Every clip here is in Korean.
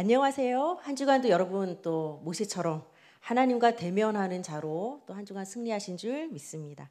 안녕하세요. 한 주간도 여러분 또 모세처럼 하나님과 대면하는 자로 또 한 주간 승리하신 줄 믿습니다.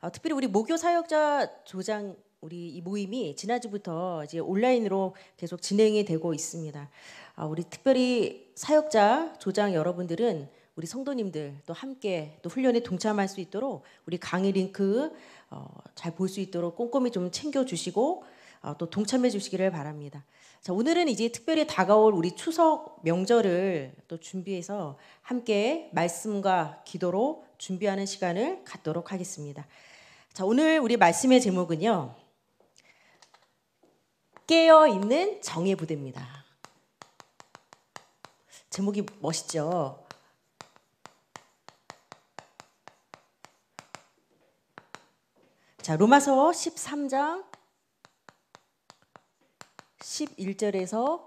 어, 특별히 우리 모교 사역자 조장 우리 이 모임이 지난주부터 이제 온라인으로 계속 진행이 되고 있습니다. 아, 우리 특별히 사역자 조장 여러분들은 우리 성도님들 또 함께 또 훈련에 동참할 수 있도록 우리 강의 링크 어, 잘볼 수 있도록 꼼꼼히 좀 챙겨 주시고 어, 또 동참해 주시기를 바랍니다. 자, 오늘은 이제 특별히 다가올 우리 추석 명절을 또 준비해서 함께 말씀과 기도로 준비하는 시간을 갖도록 하겠습니다. 자, 오늘 우리 말씀의 제목은요. 깨어 있는 정예 부대입니다. 제목이 멋있죠. 자, 로마서 13장 11절에서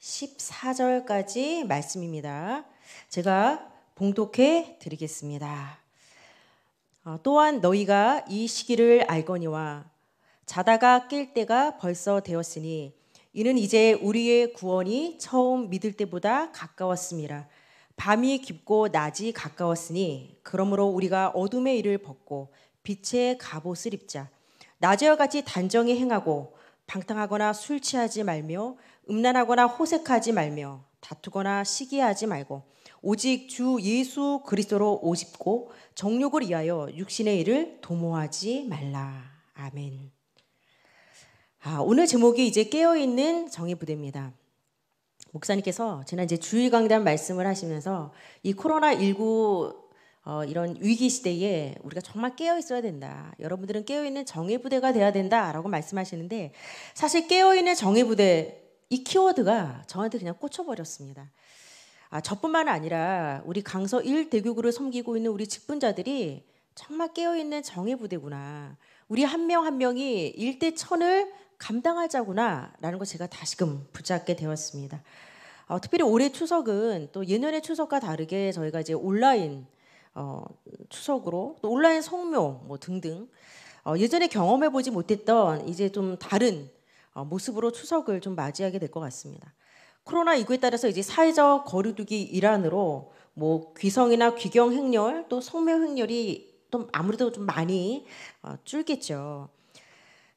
14절까지 말씀입니다. 제가 봉독해 드리겠습니다. 어, 또한 너희가 이 시기를 알거니와 자다가 깰 때가 벌써 되었으니 이는 이제 우리의 구원이 처음 믿을 때보다 가까웠습니다. 밤이 깊고 낮이 가까웠으니 그러므로 우리가 어둠의 일을 벗고 빛의 갑옷을 입자. 낮에와 같이 단정히 행하고 방탕하거나 술 취하지 말며 음란하거나 호색하지 말며 다투거나 시기하지 말고 오직 주 예수 그리스도로 오십고 정욕을 위하여 육신의 일을 도모하지 말라. 아멘. 아, 오늘 제목이 이제 깨어 있는 정의 부대입니다. 목사님께서 지난 주일 강단 말씀을 하시면서 이 코로나 19 어, 이런 위기 시대에 우리가 정말 깨어 있어야 된다. 여러분들은 깨어 있는 정의 부대가 돼야 된다라고 말씀하시는데 사실 깨어 있는 정의 부대 이 키워드가 저한테 그냥 꽂혀 버렸습니다. 아, 저뿐만 아니라 우리 강서 1대교구를 섬기고 있는 우리 직분자들이 정말 깨어 있는 정의 부대구나. 우리 한 명한 한 명이 일대 천을 감당하자구나라는 걸 제가 다시금 붙잡게 되었습니다. 어, 특별히 올해 추석은 또 예년의 추석과 다르게 저희가 이제 온라인 어, 추석으로 또 온라인 성묘 뭐 등등 어, 예전에 경험해 보지 못했던 이제 좀 다른 어, 모습으로 추석을 좀 맞이하게 될 것 같습니다. 코로나 이9에 따라서 이제 사회적 거리두기 일환으로 뭐 귀성이나 귀경 행렬 또 성묘 행렬이 좀 아무래도 좀 많이 어, 줄겠죠.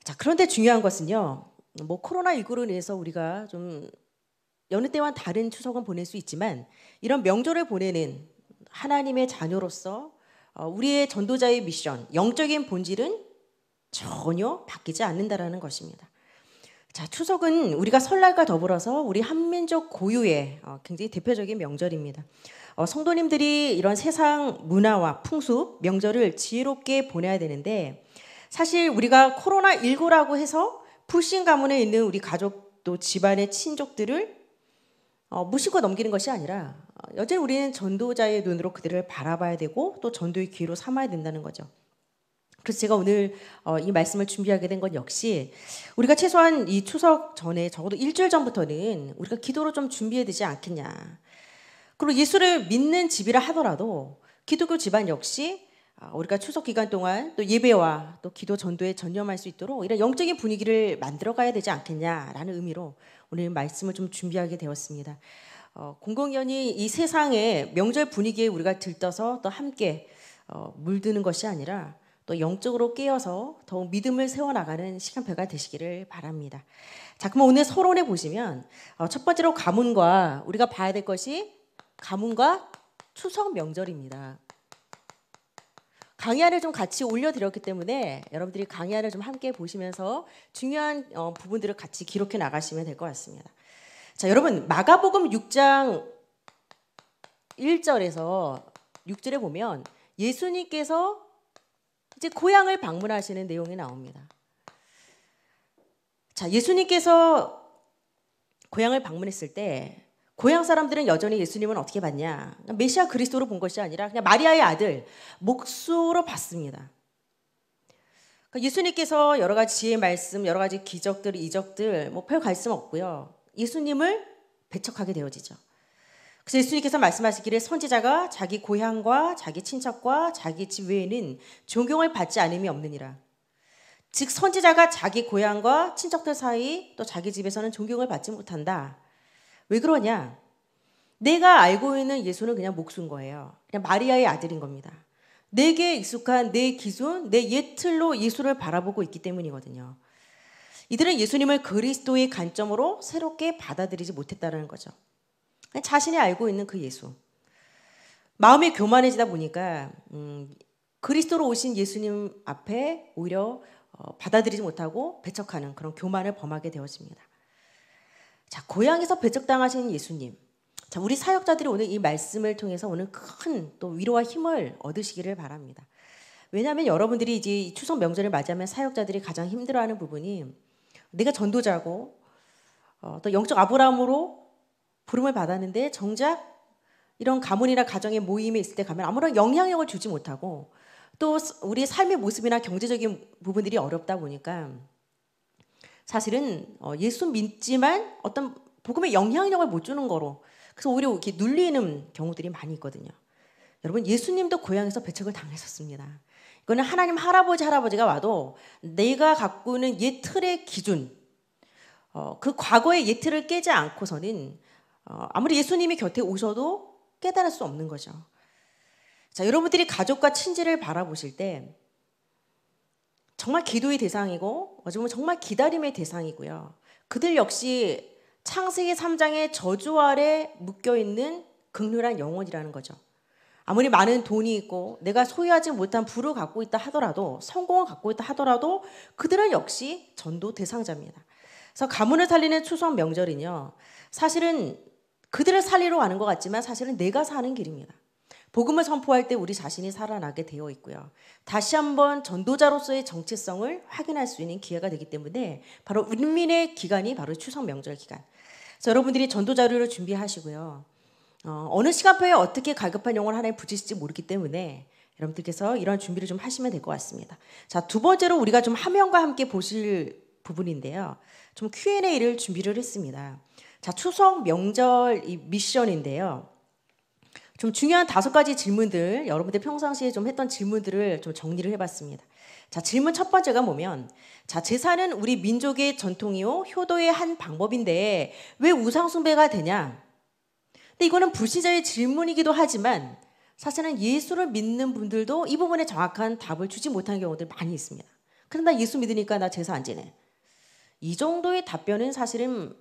자 그런데 중요한 것은요. 뭐 코로나 19로 인해서 우리가 좀 여느 때와 다른 추석은 보낼 수 있지만 이런 명절을 보내는 하나님의 자녀로서 어, 우리의 전도자의 미션, 영적인 본질은 전혀 바뀌지 않는다라는 것입니다. 자, 추석은 우리가 설날과 더불어서 우리 한민족 고유의 어, 굉장히 대표적인 명절입니다. 어, 성도님들이 이런 세상 문화와 풍습, 명절을 지혜롭게 보내야 되는데 사실 우리가 코로나19라고 해서 불신 가문에 있는 우리 가족 또 집안의 친족들을 무시고 넘기는 것이 아니라 여전히 우리는 전도자의 눈으로 그들을 바라봐야 되고 또 전도의 기회로 삼아야 된다는 거죠. 그래서 제가 오늘 어, 이 말씀을 준비하게 된 건 역시 우리가 최소한 이 추석 전에 적어도 일주일 전부터는 우리가 기도로 좀 준비해야 되지 않겠냐. 그리고 예수를 믿는 집이라 하더라도 기독교 집안 역시 아, 우리가 추석 기간 동안 또 예배와 또 기도 전도에 전념할 수 있도록 이런 영적인 분위기를 만들어 가야 되지 않겠냐라는 의미로 오늘 말씀을 좀 준비하게 되었습니다. 어, 공공연히 이 세상의 명절 분위기에 우리가 들떠서 또 함께 어, 물드는 것이 아니라 또 영적으로 깨어서 더욱 믿음을 세워나가는 시간표가 되시기를 바랍니다. 자, 그럼 오늘 서론에 보시면 어, 첫 번째로 가문과 우리가 봐야 될 것이 가문과 추석 명절입니다. 강의안을 좀 같이 올려드렸기 때문에 여러분들이 강의안을 좀 함께 보시면서 중요한 어, 부분들을 같이 기록해 나가시면 될 것 같습니다. 자, 여러분 마가복음 6장 1절에서 6절에 보면 예수님께서 이제 고향을 방문하시는 내용이 나옵니다. 자, 예수님께서 고향을 방문했을 때 고향 사람들은 여전히 예수님은 어떻게 봤냐? 메시아 그리스도로 본 것이 아니라 그냥 마리아의 아들 목수로 봤습니다. 그러니까 예수님께서 여러 가지 의 말씀, 여러 가지 기적들, 이적들 뭐별 관심 없고요. 예수님을 배척하게 되어지죠. 그래서 예수님께서 말씀하시기를 선지자가 자기 고향과 자기 친척과 자기 집 외에는 존경을 받지 않음이 없느니라. 즉 선지자가 자기 고향과 친척들 사이 또 자기 집에서는 존경을 받지 못한다. 왜 그러냐? 내가 알고 있는 예수는 그냥 목숨 거예요. 그냥 마리아의 아들인 겁니다. 내게 익숙한 내 기준, 내 예틀로 예수를 바라보고 있기 때문이거든요. 이들은 예수님을 그리스도의 관점으로 새롭게 받아들이지 못했다는 거죠. 자신이 알고 있는 그 예수. 마음이 교만해지다 보니까 음, 그리스도로 오신 예수님 앞에 오히려 어, 받아들이지 못하고 배척하는 그런 교만을 범하게 되었습니다 자, 고향에서 배척당하신 예수님. 자, 우리 사역자들이 오늘 이 말씀을 통해서 오늘 큰 또 위로와 힘을 얻으시기를 바랍니다. 왜냐하면 여러분들이 이제 추석 명절을 맞이하면 사역자들이 가장 힘들어하는 부분이 내가 전도자고 어, 또 영적 아브라함으로 부름을 받았는데 정작 이런 가문이나 가정의 모임에 있을 때 가면 아무런 영향력을 주지 못하고 또 우리의 삶의 모습이나 경제적인 부분들이 어렵다 보니까 사실은 어, 예수 믿지만 어떤 복음의 영향력을 못 주는 거로 그래서 오히려 이렇게 눌리는 경우들이 많이 있거든요. 여러분 예수님도 고향에서 배척을 당했었습니다. 그거는 하나님 할아버지 할아버지가 와도 내가 갖고 있는 옛 틀의 기준, 어, 그 과거의 옛 틀을 깨지 않고서는 어, 아무리 예수님이 곁에 오셔도 깨달을 수 없는 거죠. 자, 여러분들이 가족과 친지를 바라보실 때 정말 기도의 대상이고 어쩌면 정말 기다림의 대상이고요. 그들 역시 창세기 3장의 저주 아래 묶여 있는 극렬한 영혼이라는 거죠. 아무리 많은 돈이 있고 내가 소유하지 못한 부를 갖고 있다 하더라도 성공을 갖고 있다 하더라도 그들은 역시 전도 대상자입니다. 그래서 가문을 살리는 추석 명절은요. 사실은 그들을 살리러 가는 것 같지만 사실은 내가 사는 길입니다. 복음을 선포할 때 우리 자신이 살아나게 되어 있고요. 다시 한번 전도자로서의 정체성을 확인할 수 있는 기회가 되기 때문에 바로 은민의 기간이 바로 추석 명절 기간. 그래서 여러분들이 전도 자료를 준비하시고요. 어, 느 시간표에 어떻게 가급한 용어를 하나에 붙이실지 모르기 때문에 여러분들께서 이런 준비를 좀 하시면 될 것 같습니다. 자, 두 번째로 우리가 좀 화면과 함께 보실 부분인데요. 좀 Q&A를 준비를 했습니다. 자, 추석 명절 이 미션인데요. 좀 중요한 다섯 가지 질문들, 여러분들 평상시에 좀 했던 질문들을 좀 정리를 해봤습니다. 자, 질문 첫 번째가 뭐면, 자, 제사는 우리 민족의 전통이요, 효도의 한 방법인데, 왜 우상숭배가 되냐? 근데 이거는 불신자의 질문이기도 하지만 사실은 예수를 믿는 분들도 이 부분에 정확한 답을 주지 못하는 경우들 이 많이 있습니다. 그럼 나 예수 믿으니까 나 제사 안 지내. 이 정도의 답변은 사실은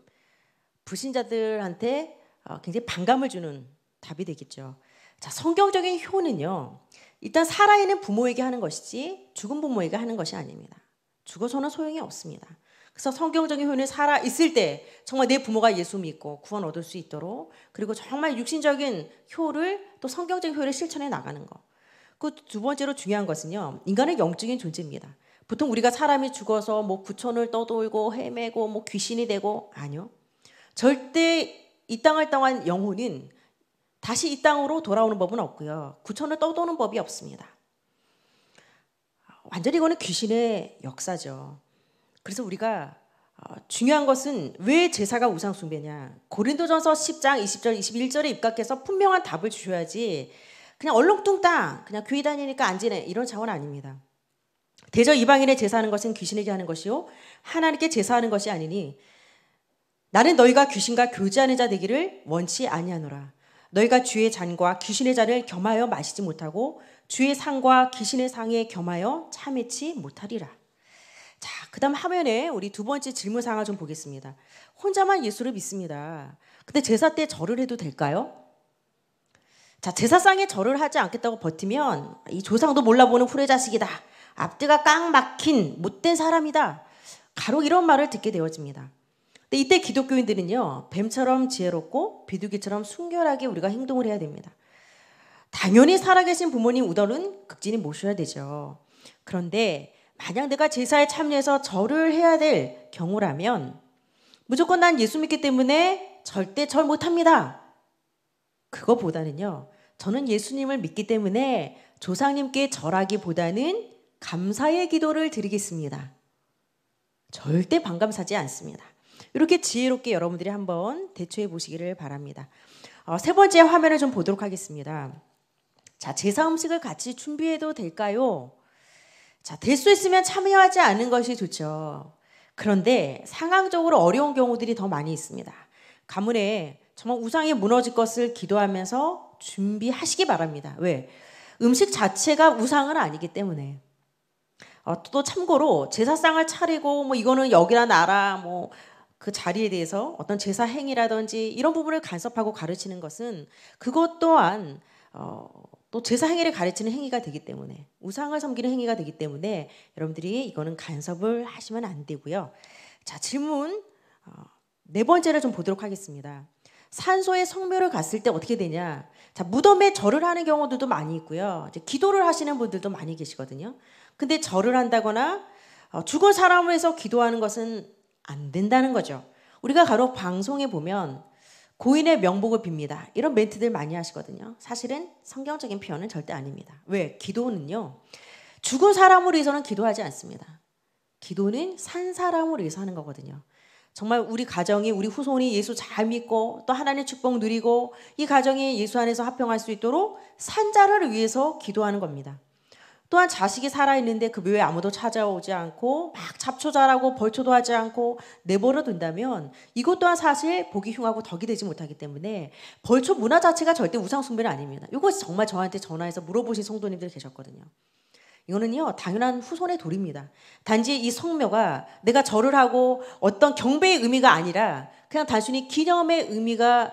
불신자들한테 어, 굉장히 반감을 주는 답이 되겠죠. 자, 성경적인 효는요. 일단 살아있는 부모에게 하는 것이지 죽은 부모에게 하는 것이 아닙니다. 죽어서는 소용이 없습니다. 그래서 성경적인 효능이 살아 있을 때 정말 내 부모가 예수 믿고 구원 얻을 수 있도록 그리고 정말 육신적인 효를 또 성경적인 효를 실천해 나가는 것. 그 두 번째로 중요한 것은요. 인간은 영적인 존재입니다. 보통 우리가 사람이 죽어서 뭐 구천을 떠돌고 헤매고 뭐 귀신이 되고 아니요. 절대 이 땅을 떠난 영혼은 다시 이 땅으로 돌아오는 법은 없고요. 구천을 떠도는 법이 없습니다. 완전히 이거는 귀신의 역사죠. 그래서 우리가 어, 중요한 것은 왜 제사가 우상 숭배냐. 고린도전서 10장 20절 21절에 입각해서 분명한 답을 주셔야지 그냥 얼렁뚱땅 그냥 교회 다니니까 안 지내 이런 차원 아닙니다. 대저 이방인의 제사하는 것은 귀신에게 하는 것이요 하나님께 제사하는 것이 아니니 나는 너희가 귀신과 교제하는 자 되기를 원치 아니하노라. 너희가 주의 잔과 귀신의 잔을 겸하여 마시지 못하고 주의 상과 귀신의 상에 겸하여 참회치 못하리라. 자, 그 다음 화면에 우리 두 번째 질문 사항을 좀 보겠습니다. 혼자만 예수를 믿습니다. 근데 제사 때 절을 해도 될까요? 자, 제사상에 절을 하지 않겠다고 버티면 이 조상도 몰라보는 후레자식이다. 앞뒤가 깡 막힌 못된 사람이다. 가록 이런 말을 듣게 되어집니다. 근데 이때 기독교인들은요, 뱀처럼 지혜롭고 비둘기처럼 순결하게 우리가 행동을 해야 됩니다. 당연히 살아계신 부모님 우더는 극진히 모셔야 되죠. 그런데 만약 내가 제사에 참여해서 절을 해야 될 경우라면 무조건 난 예수 믿기 때문에 절대 절 못합니다. 그거보다는요. 저는 예수님을 믿기 때문에 조상님께 절하기보다는 감사의 기도를 드리겠습니다. 절대 반감사지 않습니다. 이렇게 지혜롭게 여러분들이 한번 대처해 보시기를 바랍니다. 어, 세 번째 화면을 좀 보도록 하겠습니다. 자, 제사 음식을 같이 준비해도 될까요? 자, 될 수 있으면 참여하지 않는 것이 좋죠. 그런데 상황적으로 어려운 경우들이 더 많이 있습니다. 가문에 정말 우상이 무너질 것을 기도하면서 준비하시기 바랍니다. 왜? 음식 자체가 우상은 아니기 때문에. 어, 또 참고로 제사상을 차리고 뭐 이거는 여기나 나라 뭐 그 자리에 대해서 어떤 제사 행위라든지 이런 부분을 간섭하고 가르치는 것은 그것 또한 어, 또 제사 행위를 가르치는 행위가 되기 때문에 우상을 섬기는 행위가 되기 때문에 여러분들이 이거는 간섭을 하시면 안 되고요. 자 질문 어, 네 번째를 좀 보도록 하겠습니다. 산소에 성묘를 갔을 때 어떻게 되냐? 자, 무덤에 절을 하는 경우들도 많이 있고요. 이제 기도를 하시는 분들도 많이 계시거든요. 근데 절을 한다거나 어, 죽은 사람을 해서 기도하는 것은 안 된다는 거죠. 우리가 바로 방송에 보면 고인의 명복을 빕니다. 이런 멘트들 많이 하시거든요. 사실은 성경적인 표현은 절대 아닙니다. 왜? 기도는요. 죽은 사람을 위해서는 기도하지 않습니다. 기도는 산 사람을 위해서 하는 거거든요. 정말 우리 가정이 우리 후손이 예수 잘 믿고 또 하나님의 축복 누리고 이 가정이 예수 안에서 합평할 수 있도록 산자를 위해서 기도하는 겁니다. 또한 자식이 살아있는데 그 묘에 아무도 찾아오지 않고 막 잡초자라고 벌초도 하지 않고 내버려 둔다면 이것 또한 사실 보기 흉하고 덕이 되지 못하기 때문에 벌초 문화 자체가 절대 우상숭배는 아닙니다. 이것이 정말 저한테 전화해서 물어보신 성도님들 계셨거든요. 이거는요 당연한 후손의 도리입니다. 단지 이 성묘가 내가 절을 하고 어떤 경배의 의미가 아니라 그냥 단순히 기념의 의미가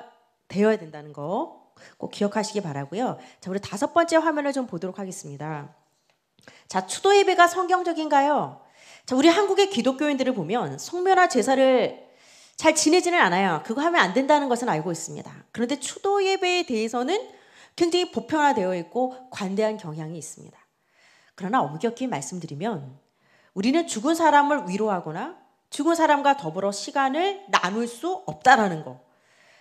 되어야 된다는 거 꼭 기억하시기 바라고요. 자 우리 다섯 번째 화면을 좀 보도록 하겠습니다. 자, 추도 예배가 성경적인가요? 자, 우리 한국의 기독교인들을 보면 성묘나 제사를 잘 지내지는 않아요. 그거 하면 안 된다는 것은 알고 있습니다. 그런데 추도 예배에 대해서는 굉장히 보편화되어 있고 관대한 경향이 있습니다. 그러나 엄격히 말씀드리면 우리는 죽은 사람을 위로하거나 죽은 사람과 더불어 시간을 나눌 수 없다라는 거.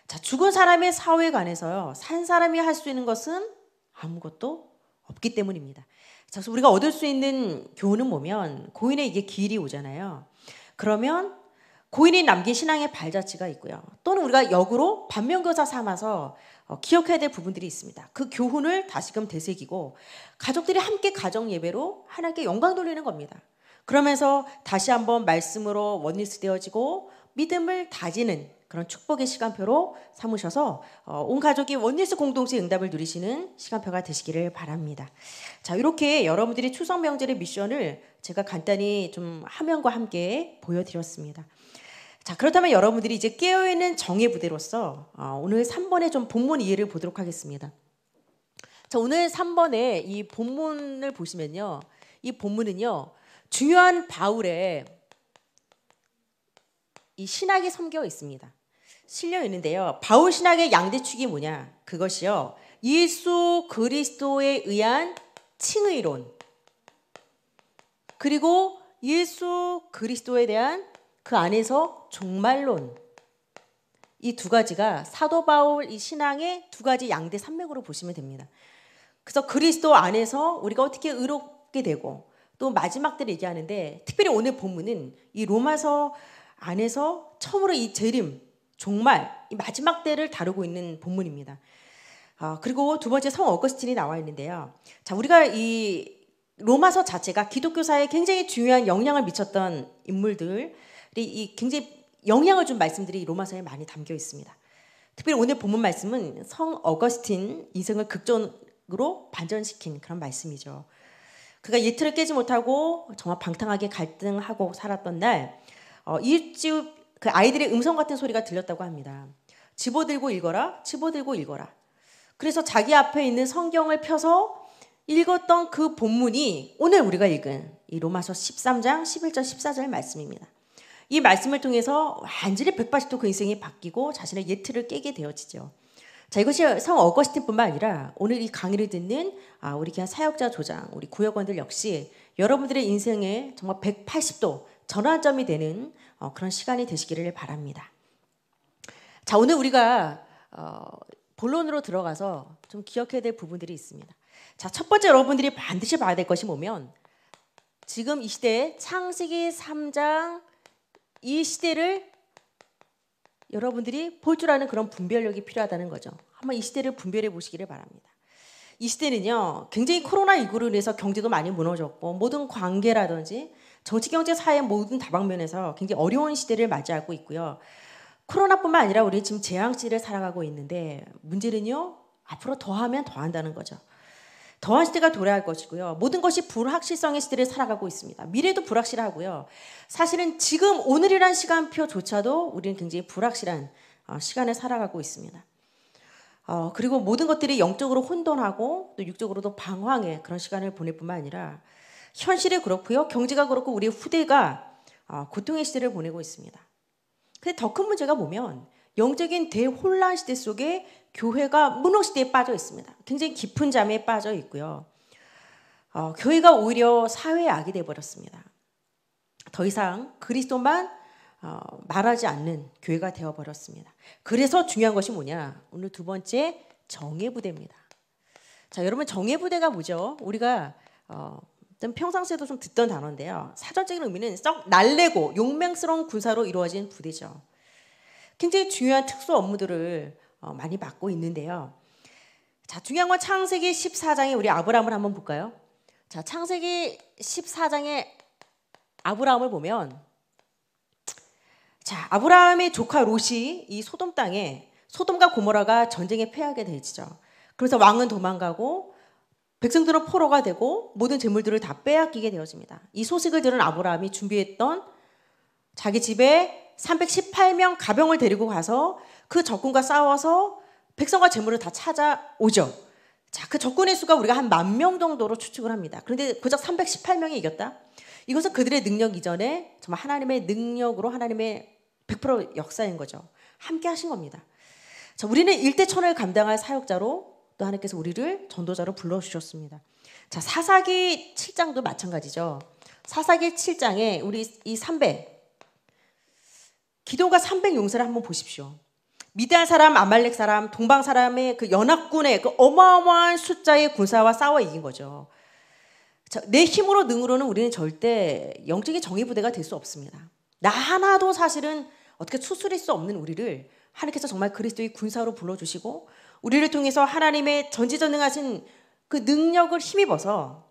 자, 죽은 사람의 사회에 관해서요. 산 사람이 할 수 있는 것은 아무것도 없기 때문입니다. 그래서 우리가 얻을 수 있는 교훈은 뭐면 고인의 이게 길이 오잖아요. 그러면 고인이 남긴 신앙의 발자취가 있고요. 또는 우리가 역으로 반면교사 삼아서 어, 기억해야 될 부분들이 있습니다. 그 교훈을 다시금 되새기고 가족들이 함께 가정 예배로 하나님께 영광 돌리는 겁니다. 그러면서 다시 한번 말씀으로 원리스 되어지고 믿음을 다지는 그런 축복의 시간표로 삼으셔서 어, 온 가족이 원리스 공동체 응답을 누리시는 시간표가 되시기를 바랍니다. 자 이렇게 여러분들이 추석 명절의 미션을 제가 간단히 좀 화면과 함께 보여드렸습니다. 자 그렇다면 여러분들이 이제 깨어있는 정의 부대로서 어, 오늘 3번의 좀 본문 이해를 보도록 하겠습니다. 자 오늘 3번의 이 본문을 보시면요, 이 본문은요 중요한 바울의 이 신학이 섬겨 있습니다. 실려 있는데요. 바울 신학의 양대축이 뭐냐? 그것이요. 예수 그리스도에 의한 칭의론. 그리고 예수 그리스도에 대한 그 안에서 종말론. 이 두 가지가 사도 바울 이 신앙의 두 가지 양대 산맥으로 보시면 됩니다. 그래서 그리스도 안에서 우리가 어떻게 의롭게 되고 또 마지막 때를 얘기하는데 특별히 오늘 본문은 이 로마서 안에서 처음으로 이 재림 정말 마지막 때를 다루고 있는 본문입니다. 어, 그리고 두 번째 성 어거스틴이 나와 있는데요. 자, 우리가 이 로마서 자체가 기독교사에 굉장히 중요한 영향을 미쳤던 인물들이 이 굉장히 영향을 준 말씀들이 로마서에 많이 담겨 있습니다. 특별히 오늘 본문 말씀은 성 어거스틴 인생을 극적으로 반전시킨 그런 말씀이죠. 그가 예틀을 깨지 못하고 정말 방탕하게 갈등하고 살았던 날 어, 이웃집 그 아이들의 음성 같은 소리가 들렸다고 합니다. 집어들고 읽어라, 집어들고 읽어라. 그래서 자기 앞에 있는 성경을 펴서 읽었던 그 본문이 오늘 우리가 읽은 이 로마서 13장 11절 14절 말씀입니다. 이 말씀을 통해서 완전히 180도 그 인생이 바뀌고 자신의 예트를 깨게 되어지죠. 자, 이것이 성 어거스틴뿐만 아니라 오늘 이 강의를 듣는 아, 우리 그냥 사역자 조장, 우리 구역원들 역시 여러분들의 인생에 정말 180도 전환점이 되는 어, 그런 시간이 되시기를 바랍니다. 자, 오늘 우리가 어, 본론으로 들어가서 좀 기억해야 될 부분들이 있습니다. 자, 첫 번째 여러분들이 반드시 봐야 될 것이 뭐면 지금 이 시대에 창세기 3장 이 시대를 여러분들이 볼 줄 아는 그런 분별력이 필요하다는 거죠. 한번 이 시대를 분별해 보시기를 바랍니다. 이 시대는요, 굉장히 코로나 이후로 인해서 경제도 많이 무너졌고, 모든 관계라든지 정치경제 사회 모든 다방면에서 굉장히 어려운 시대를 맞이하고 있고요. 코로나뿐만 아니라 우리 지금 재앙 시대를 살아가고 있는데 문제는요 앞으로 더하면 더한다는 거죠. 더한 시대가 도래할 것이고요. 모든 것이 불확실성의 시대를 살아가고 있습니다. 미래도 불확실하고요. 사실은 지금 오늘이란 시간표조차도 우리는 굉장히 불확실한 어, 시간을 살아가고 있습니다. 어, 그리고 모든 것들이 영적으로 혼돈하고 또 육적으로도 방황의 그런 시간을 보낼 뿐만 아니라 현실이 그렇고요. 경제가 그렇고 우리 후대가 아, 고통의 시대를 보내고 있습니다. 근데 더 큰 문제가 보면 영적인 대혼란 시대 속에 교회가 문어 시대에 빠져 있습니다. 굉장히 깊은 잠에 빠져 있고요. 어, 교회가 오히려 사회 악이 되어 버렸습니다. 더 이상 그리스도만 어, 말하지 않는 교회가 되어 버렸습니다. 그래서 중요한 것이 뭐냐? 오늘 두 번째 정예 부대입니다. 자, 여러분 정예 부대가 뭐죠? 우리가 어, 좀 평상시에도 좀 듣던 단어인데요. 사전적인 의미는 썩 날래고 용맹스러운 군사로 이루어진 부대죠. 굉장히 중요한 특수 업무들을 어, 많이 맡고 있는데요. 자, 중요한 건 창세기 14장에 우리 아브라함을 한번 볼까요? 자, 창세기 14장에 아브라함을 보면 자, 아브라함의 조카 롯이 이 소돔 땅에 소돔과 고모라가 전쟁에 패하게 되지죠. 그래서 왕은 도망가고 백성들은 포로가 되고 모든 재물들을 다 빼앗기게 되어집니다. 이 소식을 들은 아브라함이 준비했던 자기 집에 318명 가병을 데리고 가서 그 적군과 싸워서 백성과 재물을 다 찾아오죠. 자, 그 적군의 수가 우리가 한 만 명 정도로 추측을 합니다. 그런데 고작 318명이 이겼다? 이것은 그들의 능력 이전에 정말 하나님의 능력으로 하나님의 100% 역사인 거죠. 함께 하신 겁니다. 자, 우리는 일대천을 감당할 사역자로 또 하나님께서 우리를 전도자로 불러주셨습니다. 자, 사사기 7장도 마찬가지죠. 사사기 7장에 우리 이 3 0 기도가 3 0 용사를 한번 보십시오. 미대한 사람, 아말렉 사람, 동방 사람의 그 연합군의 그 어마어마한 숫자의 군사와 싸워 이긴 거죠. 자, 내 힘으로 능으로는 우리는 절대 영적인 정의 부대가 될 수 없습니다. 나 하나도 사실은 어떻게 추스릴 수 없는 우리를 하나님께서 정말 그리스도의 군사로 불러주시고 우리를 통해서 하나님의 전지전능하신 그 능력을 힘입어서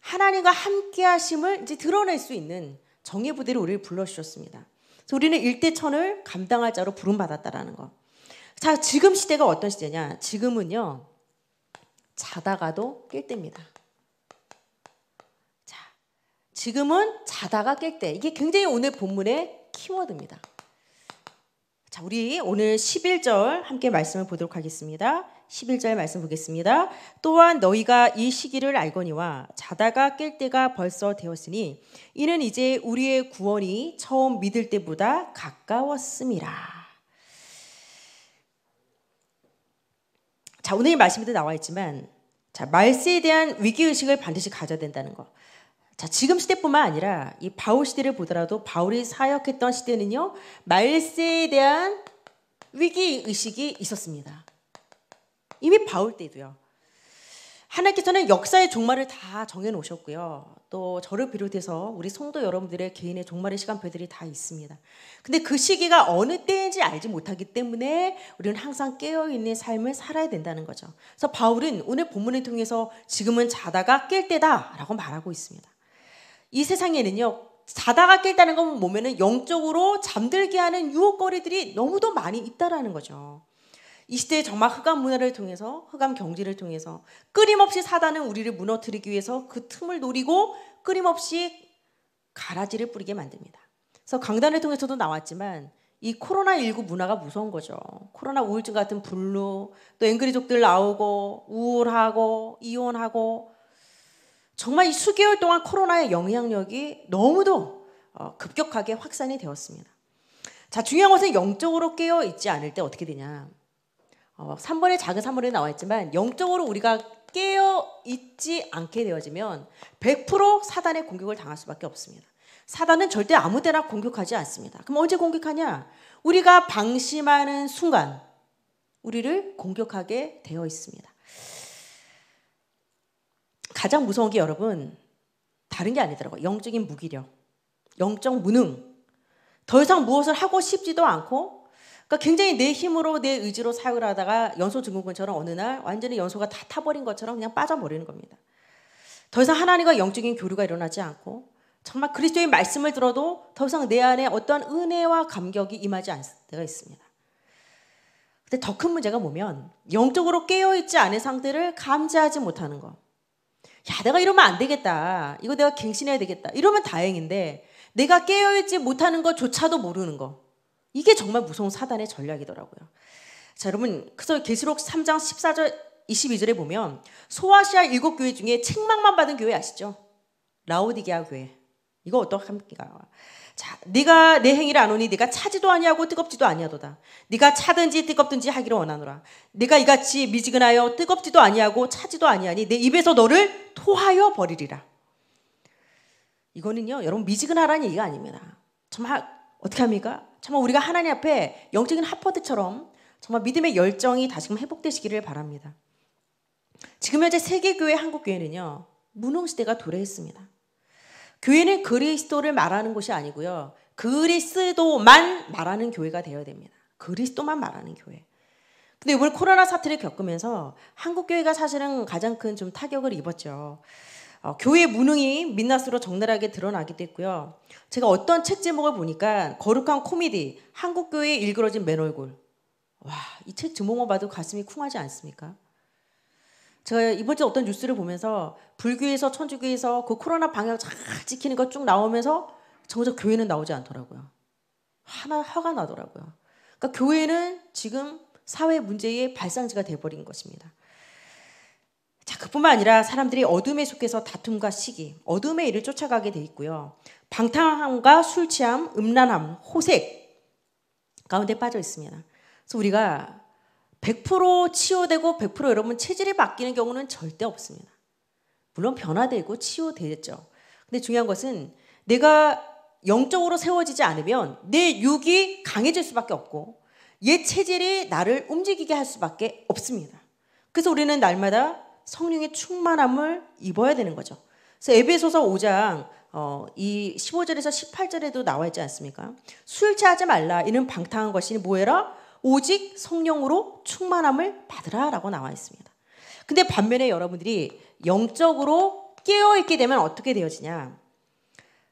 하나님과 함께 하심을 이제 드러낼 수 있는 정예 부대로 우리를 불러 주셨습니다. 그래서 우리는 일대천을 감당할 자로 부름 받았다라는 거. 자, 지금 시대가 어떤 시대냐? 지금은요. 자다가도 깰 때입니다. 자, 지금은 자다가 깰 때. 이게 굉장히 오늘 본문의 키워드입니다. 자, 우리 오늘 11절 함께 말씀을 보도록 하겠습니다. 11절 말씀 보겠습니다. 또한 너희가 이 시기를 알거니와 자다가 깰 때가 벌써 되었으니 이는 이제 우리의 구원이 처음 믿을 때보다 가까웠습니다 자, 오늘 말씀에도 나와 있지만 자, 말세에 대한 위기 의식을 반드시 가져야 된다는 것. 자, 지금 시대뿐만 아니라 이 바울 시대를 보더라도 바울이 사역했던 시대는요, 말세에 대한 위기 의식이 있었습니다. 이미 바울 때도요. 하나님께서는 역사의 종말을 다 정해놓으셨고요. 또 저를 비롯해서 우리 성도 여러분들의 개인의 종말의 시간표들이 다 있습니다. 근데 그 시기가 어느 때인지 알지 못하기 때문에 우리는 항상 깨어있는 삶을 살아야 된다는 거죠. 그래서 바울은 오늘 본문을 통해서 지금은 자다가 깰 때다라고 말하고 있습니다. 이 세상에는요. 자다가 깼다는 건 보면은 영적으로 잠들게 하는 유혹거리들이 너무도 많이 있다라는 거죠. 이 시대에 정말 흑암 문화를 통해서 흑암 경제를 통해서 끊임없이 사단은 우리를 무너뜨리기 위해서 그 틈을 노리고 끊임없이 가라지를 뿌리게 만듭니다. 그래서 강단을 통해서도 나왔지만 이 코로나19 문화가 무서운 거죠. 코로나 우울증 같은 불루, 또 앵그리족들 나오고 우울하고 이혼하고 정말 이 수개월 동안 코로나의 영향력이 너무도 어, 급격하게 확산이 되었습니다. 자, 중요한 것은 영적으로 깨어 있지 않을 때 어떻게 되냐. 어, 3번에 작은 3번에 나와 있지만 영적으로 우리가 깨어 있지 않게 되어지면 100% 사단의 공격을 당할 수밖에 없습니다. 사단은 절대 아무 때나 공격하지 않습니다. 그럼 언제 공격하냐? 우리가 방심하는 순간 우리를 공격하게 되어 있습니다. 가장 무서운 게 여러분 다른 게 아니더라고요. 영적인 무기력, 영적 무능. 더 이상 무엇을 하고 싶지도 않고 그러니까 굉장히 내 힘으로 내 의지로 사역을 하다가 연소 증후군처럼 어느 날 완전히 연소가 다 타버린 것처럼 그냥 빠져버리는 겁니다. 더 이상 하나님과 영적인 교류가 일어나지 않고 정말 그리스도의 말씀을 들어도 더 이상 내 안에 어떠한 은혜와 감격이 임하지 않을 때가 있습니다. 근데 더 큰 문제가 뭐면 영적으로 깨어있지 않은 상태를 감지하지 못하는 것. 야, 내가 이러면 안 되겠다. 이거 내가 갱신해야 되겠다. 이러면 다행인데 내가 깨어있지 못하는 것조차도 모르는 거. 이게 정말 무서운 사단의 전략이더라고요. 자, 여러분, 그래서 계시록 3장 14절 22절에 보면 소아시아 일곱 교회 중에 책망만 받은 교회 아시죠? 라오디게아 교회. 이거 어떡합니까? 자, 네가 내 행위를 안오니 네가 차지도 아니하고 뜨겁지도 아니하도다. 네가 차든지 뜨겁든지 하기를 원하노라. 네가 이같이 미지근하여 뜨겁지도 아니하고 차지도 아니하니 내 입에서 너를 토하여 버리리라. 이거는요, 여러분 미지근하라는 얘기가 아닙니다. 정말 어떻게 합니까? 정말 우리가 하나님 앞에 영적인 하퍼드처럼 정말 믿음의 열정이 다시금 회복되시기를 바랍니다. 지금 현재 세계교회 한국교회는요, 무능시대가 도래했습니다. 교회는 그리스도를 말하는 곳이 아니고요. 그리스도만 말하는 교회가 되어야 됩니다. 그리스도만 말하는 교회. 근데 이번 코로나 사태를 겪으면서 한국 교회가 사실은 가장 큰 좀 타격을 입었죠. 어, 교회 무능이 민낯으로 적나라하게 드러나기도 했고요. 제가 어떤 책 제목을 보니까 거룩한 코미디 한국 교회에 일그러진 맨 얼굴. 와, 이 책 제목만 봐도 가슴이 쿵하지 않습니까? 제가 이번 주에 어떤 뉴스를 보면서 불교에서 천주교에서 그 코로나 방역 잘 지키는 거쭉 나오면서 정작 교회는 나오지 않더라고요. 하나 화가 나더라고요. 그러니까 교회는 지금 사회 문제의 발상지가 돼버린 것입니다. 자, 그뿐만 아니라 사람들이 어둠에 속해서 다툼과 시기, 어둠의 일을 쫓아가게 돼 있고요. 방탕함과 술 취함, 음란함, 호색 가운데 빠져 있습니다. 그래서 우리가 100% 치유되고 100% 여러분 체질이 바뀌는 경우는 절대 없습니다. 물론 변화되고 치유되겠죠. 근데 중요한 것은 내가 영적으로 세워지지 않으면 내 육이 강해질 수밖에 없고 옛 체질이 나를 움직이게 할 수밖에 없습니다. 그래서 우리는 날마다 성령의 충만함을 입어야 되는 거죠. 그래서 에베소서 5장 어, 이 15절에서 18절에도 나와 있지 않습니까? 술취하지 말라 이는 방탕한 것이니 뭐해라 오직 성령으로 충만함을 받으라라고 나와 있습니다. 근데 반면에 여러분들이 영적으로 깨어 있게 되면 어떻게 되어지냐?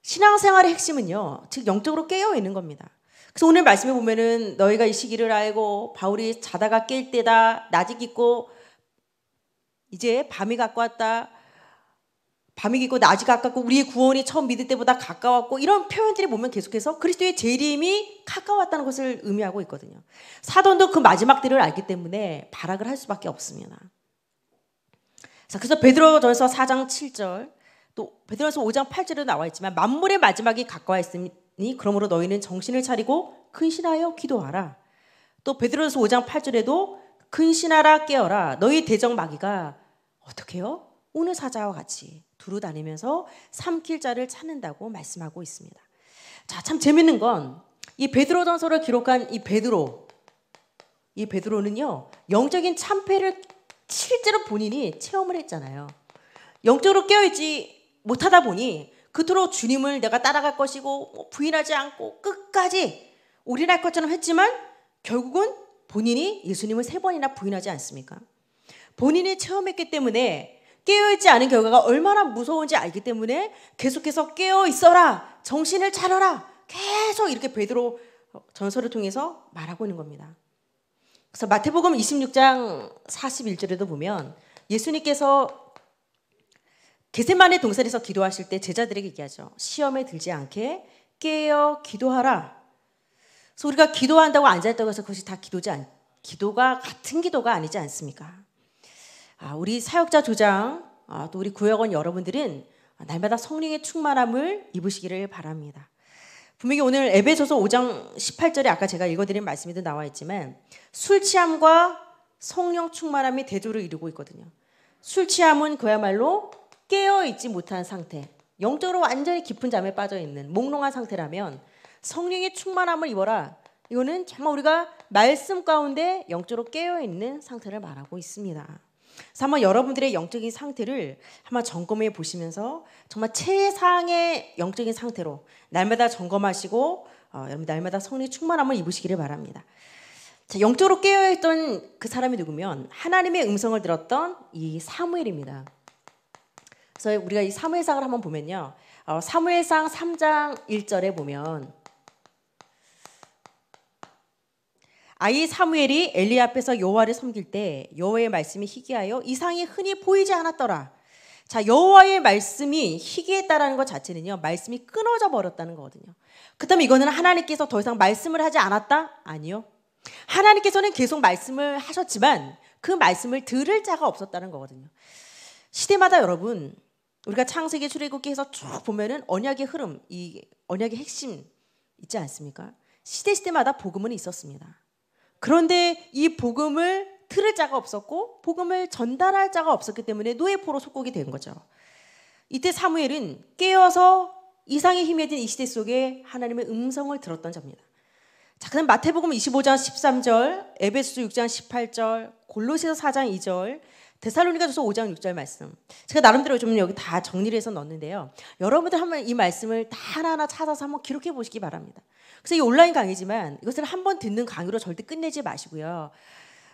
신앙생활의 핵심은요. 즉 영적으로 깨어 있는 겁니다. 그래서 오늘 말씀에 보면은 너희가 이 시기를 알고 바울이 자다가 깰 때다 낮이 깊고 이제 밤이 갖고 왔다 밤이 깊고 낮이 가깝고 우리의 구원이 처음 믿을 때보다 가까웠고 이런 표현들이 보면 계속해서 그리스도의 재림이 가까웠다는 것을 의미하고 있거든요. 사도도 그 마지막 때를 알기 때문에 발악을 할 수밖에 없습니다. 그래서 베드로전서 4장 7절 또 베드로전서 5장 8절에 나와 있지만 만물의 마지막이 가까워 있으니 그러므로 너희는 정신을 차리고 근신하여 기도하라. 또 베드로전서 5장 8절에도 근신하라 깨어라 너희 대적 마귀가 어떻게요? 우는 사자와 같이 두루 다니면서 삼킬 자를 찾는다고 말씀하고 있습니다. 자, 참 재밌는 건 이 베드로전서를 기록한 이 베드로 이 베드로는요. 영적인 참패를 실제로 본인이 체험을 했잖아요. 영적으로 깨어있지 못하다 보니 그토록 주님을 내가 따라갈 것이고 뭐 부인하지 않고 끝까지 올인할 것처럼 했지만 결국은 본인이 예수님을 세 번이나 부인하지 않습니까? 본인이 체험했기 때문에 깨어있지 않은 결과가 얼마나 무서운지 알기 때문에 계속해서 깨어 있어라. 정신을 차려라. 계속 이렇게 베드로 전설을 통해서 말하고 있는 겁니다. 그래서 마태복음 26장 41절에도 보면 예수님께서 개세만의 동산에서 기도하실 때 제자들에게 얘기하죠. 시험에 들지 않게 깨어 기도하라. 그래서 우리가 기도한다고 앉아있다고 해서 그것이 다 기도지 않, 기도가 같은 기도가 아니지 않습니까? 아, 우리 사역자 조장 어, 또 우리 구역원 여러분들은 날마다 성령의 충만함을 입으시기를 바랍니다. 분명히 오늘 에베소서 5장 18절에 아까 제가 읽어드린 말씀에도 나와 있지만 술 취함과 성령 충만함이 대조를 이루고 있거든요. 술 취함은 그야말로 깨어 있지 못한 상태, 영적으로 완전히 깊은 잠에 빠져 있는 몽롱한 상태라면 성령의 충만함을 입어라. 이거는 정말 우리가 말씀 가운데 영적으로 깨어 있는 상태를 말하고 있습니다. 그래 여러분들의 영적인 상태를 한번 점검해 보시면서 정말 최상의 영적인 상태로 날마다 점검하시고 어, 날마다 성령 충만함을 입으시기를 바랍니다. 자, 영적으로 깨어있던 그 사람이 누구면 하나님의 음성을 들었던 이 사무엘입니다. 그래서 우리가 이 사무엘상을 한번 보면요. 어, 사무엘상 3장 1절에 보면 아이 사무엘이 엘리 앞에서 여호와를 섬길 때 여호와의 말씀이 희귀하여 이상이 흔히 보이지 않았더라. 자, 여호와의 말씀이 희귀했다라는 것 자체는요. 말씀이 끊어져 버렸다는 거거든요. 그다음에 이거는 하나님께서 더 이상 말씀을 하지 않았다? 아니요. 하나님께서는 계속 말씀을 하셨지만 그 말씀을 들을 자가 없었다는 거거든요. 시대마다 여러분 우리가 창세기 출애굽기 에서쭉 보면은 언약의 흐름, 이 언약의 핵심 있지 않습니까? 시대 시대마다 복음은 있었습니다. 그런데 이 복음을 들을 자가 없었고 복음을 전달할 자가 없었기 때문에 노예포로 속국이 된 거죠. 이때 사무엘은 깨어서 이상의 힘에 든 이 시대 속에 하나님의 음성을 들었던 자입니다. 자, 그럼 마태복음 25장 13절, 에베소 6장 18절, 골로새서 4장 2절, 데살로니가전서 5장 6절 말씀. 제가 나름대로 좀 여기 다 정리를 해서 넣었는데요. 여러분들 한번 이 말씀을 다 하나하나 찾아서 한번 기록해 보시기 바랍니다. 그래서 이 온라인 강의지만 이것을 한번 듣는 강의로 절대 끝내지 마시고요.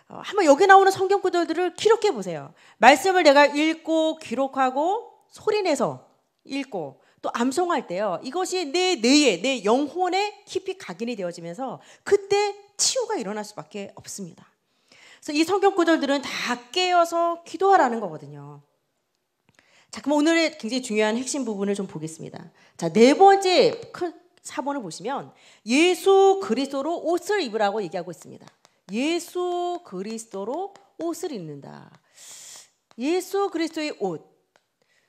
어, 한번 여기 나오는 성경 구절들을 기록해 보세요. 말씀을 내가 읽고 기록하고 소리내서 읽고 또 암송할 때요. 이것이 내 뇌에 내 영혼에 깊이 각인이 되어지면서 그때 치유가 일어날 수밖에 없습니다. 그래서 이 성경 구절들은 다 깨어서 기도하라는 거거든요. 자, 그럼 오늘의 굉장히 중요한 핵심 부분을 좀 보겠습니다. 자, 네 번째 큰 사본을 보시면 예수 그리스도로 옷을 입으라고 얘기하고 있습니다. 예수 그리스도로 옷을 입는다. 예수 그리스도의 옷.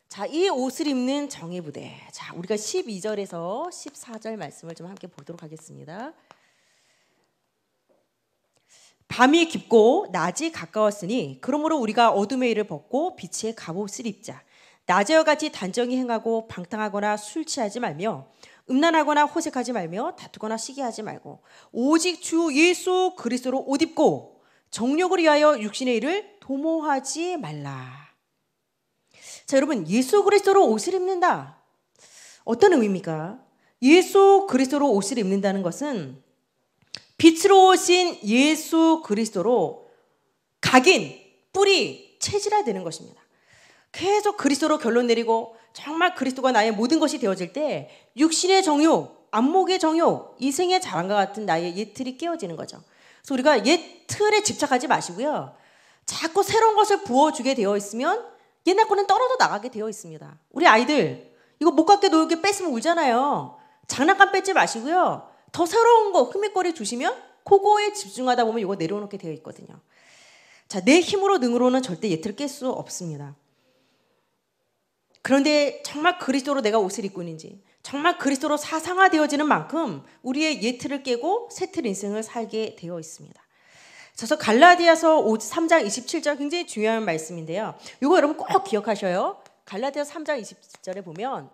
자, 이 옷을 입는 정예부대. 자, 우리가 12절에서 14절 말씀을 좀 함께 보도록 하겠습니다. 밤이 깊고 낮이 가까웠으니 그러므로 우리가 어둠의 일을 벗고 빛의 갑옷을 입자. 낮에와 같이 단정히 행하고 방탕하거나 술 취하지 말며 음란하거나 호색하지 말며 다투거나 시기하지 말고 오직 주 예수 그리스도로 옷 입고 정력을 위하여 육신의 일을 도모하지 말라. 자, 여러분, 예수 그리스도로 옷을 입는다. 어떤 의미입니까? 예수 그리스도로 옷을 입는다는 것은 빛으로 오신 예수 그리스도로 각인, 뿌리, 체질화 되는 것입니다. 계속 그리스도로 결론 내리고 정말 그리스도가 나의 모든 것이 되어질 때 육신의 정욕, 안목의 정욕, 이생의 자랑과 같은 나의 옛 틀이 깨어지는 거죠. 그래서 우리가 옛 틀에 집착하지 마시고요. 자꾸 새로운 것을 부어주게 되어 있으면 옛날 거는 떨어져 나가게 되어 있습니다. 우리 아이들 이거 못 갖게 놀게 뺏으면 울잖아요. 장난감 뺏지 마시고요. 더 새로운 거흠 м 거리 주시면 그거에 집중하다 보면 이거 내려놓게 되어 있거든요. 자, 내 힘으로 능으로는 절대 예트를 깰 수 없습니다. 그런데 정말 그리스도로 내가 옷을 입고 있는지 정말 그리스도로 사상화되어지는 만큼 우리의 예트를 깨고 새틀 인생을 살게 되어 있습니다. 그래서 갈라디아서 3장 27절 굉장히 중요한 말씀인데요. 이거 여러분 꼭 기억하셔요. 갈라디아 3장 27절에 보면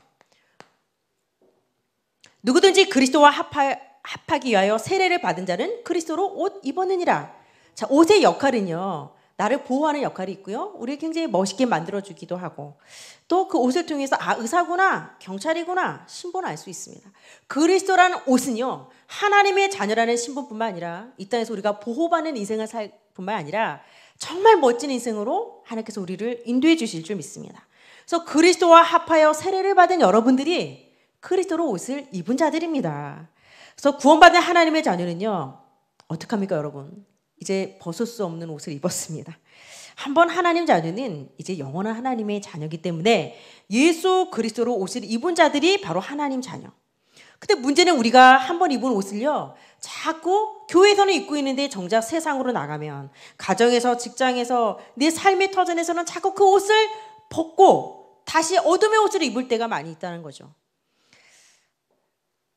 누구든지 그리스도와 합하, 합하기 위하여 세례를 받은 자는 그리스도로 옷 입었느니라. 자, 옷의 역할은요. 나를 보호하는 역할이 있고요. 우리 굉장히 멋있게 만들어주기도 하고 또 그 옷을 통해서 아 의사구나 경찰이구나 신분을 알 수 있습니다. 그리스도라는 옷은요 하나님의 자녀라는 신분뿐만 아니라 이 땅에서 우리가 보호받는 인생을 살 뿐만 아니라 정말 멋진 인생으로 하나님께서 우리를 인도해 주실 줄 믿습니다. 그래서 그리스도와 합하여 세례를 받은 여러분들이 그리스도로 옷을 입은 자들입니다. 그래서 구원받은 하나님의 자녀는요. 어떡합니까, 여러분? 이제 벗을 수 없는 옷을 입었습니다. 한번 하나님 자녀는 이제 영원한 하나님의 자녀이기 때문에 예수 그리스도로 옷을 입은 자들이 바로 하나님 자녀. 근데 문제는 우리가 한번 입은 옷을요, 자꾸 교회에서는 입고 있는데 정작 세상으로 나가면, 가정에서, 직장에서, 내 삶의 터전에서는 자꾸 그 옷을 벗고 다시 어둠의 옷을 입을 때가 많이 있다는 거죠.